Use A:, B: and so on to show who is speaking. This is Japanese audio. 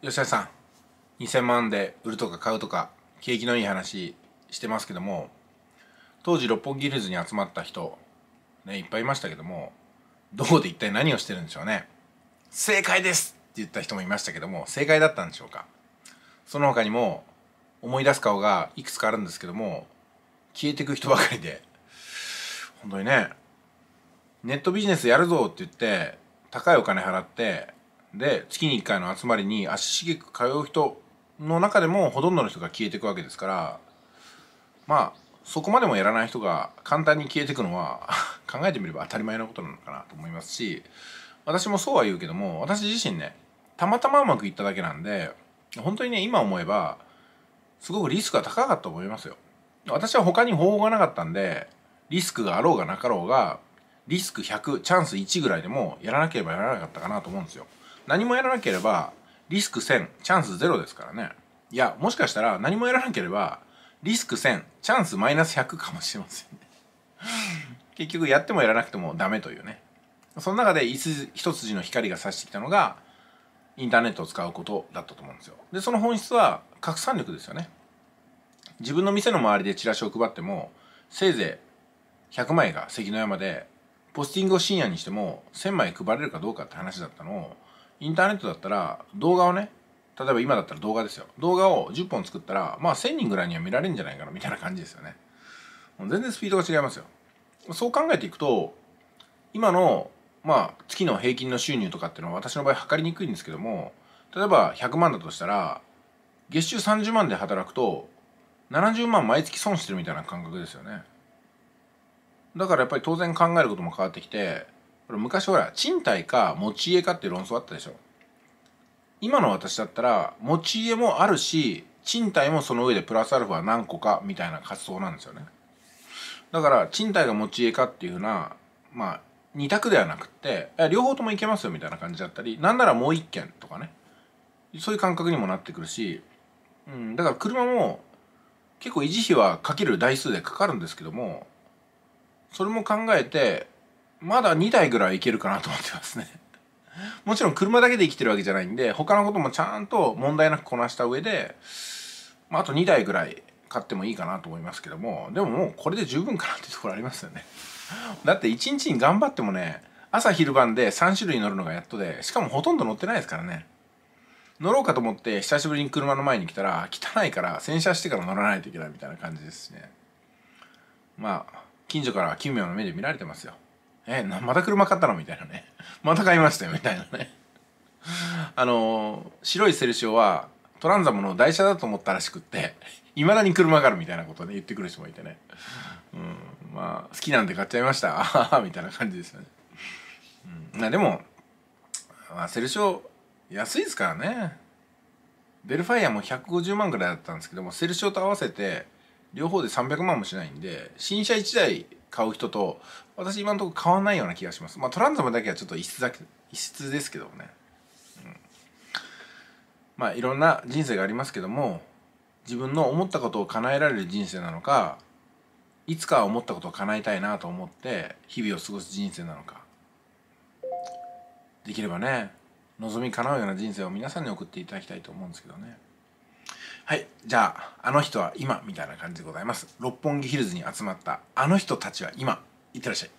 A: 吉田さん2000万で売るとか買うとか景気のいい話してますけども当時六本木ヒルズに集まった人、ね、いっぱいいましたけどもどこで一体何をしてるんでしょうね正解ですって言った人もいましたけども正解だったんでしょうかその他にも思い出す顔がいくつかあるんですけども消えてく人ばかりで本当にねネットビジネスやるぞって言って高いお金払ってで月に1回の集まりに足しげく通う人の中でもほとんどの人が消えていくわけですからまあそこまでもやらない人が簡単に消えていくのは 考えてみれば当たり前のことなのかなと思いますし私もそうは言うけども私自身ねたまたまうまくいっただけなんで本当にね今思えばすごくリスクが高かったと思いますよ。私は他に方法がなかったんでリスクがあろうがなかろうがリスク100チャンス1ぐらいでもやらなければやらなかったかなと思うんですよ。何もやらなければリスク1000チャンス0ですからねいやもしかしたら何もやらなければリスク1000チャンスマイナス100かもしれませんね 結局やってもやらなくてもダメというねその中で一筋の光が差してきたのがインターネットを使うことだったと思うんですよでその本質は拡散力ですよね自分の店の周りでチラシを配ってもせいぜい100枚が関の山でポスティングを深夜にしても1000枚配れるかどうかって話だったのをインターネットだったら動画をね例えば今だったら動画ですよ動画を10本作ったらまあ1000人ぐらいには見られるんじゃないかなみたいな感じですよね全然スピードが違いますよそう考えていくと今のまあ月の平均の収入とかっていうのは私の場合測りにくいんですけども例えば100万だとしたら月収30万で働くと70万毎月損してるみたいな感覚ですよねだからやっぱり当然考えることも変わってきてこれ昔ほら賃貸か持ち家かっていう論争あったでしょ今の私だったら持ち家もあるし賃貸もその上でプラスアルファ何個かみたいな活動なんですよねだから賃貸が持ち家かっていうふうなまあ2択ではなくて両方ともいけますよみたいな感じだったりなんならもう1軒とかねそういう感覚にもなってくるし、うん、だから車も結構維持費はかける台数でかかるんですけどもそれも考えてまだ2台ぐらいいけるかなと思ってますね。もちろん車だけで生きてるわけじゃないんで、他のこともちゃんと問題なくこなした上で、まあ、あと2台ぐらい買ってもいいかなと思いますけども、でももうこれで十分かなっていうところありますよね。だって1日に頑張ってもね、朝昼晩で3種類乗るのがやっとで、しかもほとんど乗ってないですからね。乗ろうかと思って久しぶりに車の前に来たら、汚いから洗車してから乗らないといけないみたいな感じですしね。まあ、近所から奇妙な目で見られてますよ。えまた車買ったのみたいなね また買いましたよみたいなね あの白いセルシオはトランザムの台車だと思ったらしくっていま だに車があるみたいなことね言ってくる人もいてね、うん、まあ好きなんで買っちゃいましたみたいな感じですよね、うん、でも、まあ、セルシオ安いですからねベルファイアも150万ぐらいだったんですけどもセルシオと合わせて両方で300万もしないんで新車1台買う人と私今のところ買わないような気がしますまあトランザムだけはちょっと異質だけ異質ですけどね、うん、まあいろんな人生がありますけども自分の思ったことを叶えられる人生なのかいつか思ったことを叶えたいなと思って日々を過ごす人生なのかできればね望み叶うような人生を皆さんに送っていただきたいと思うんですけどね。はい。じゃあ、あの人は今、みたいな感じでございます。六本木ヒルズに集まったあの人たちは今、いってらっしゃい。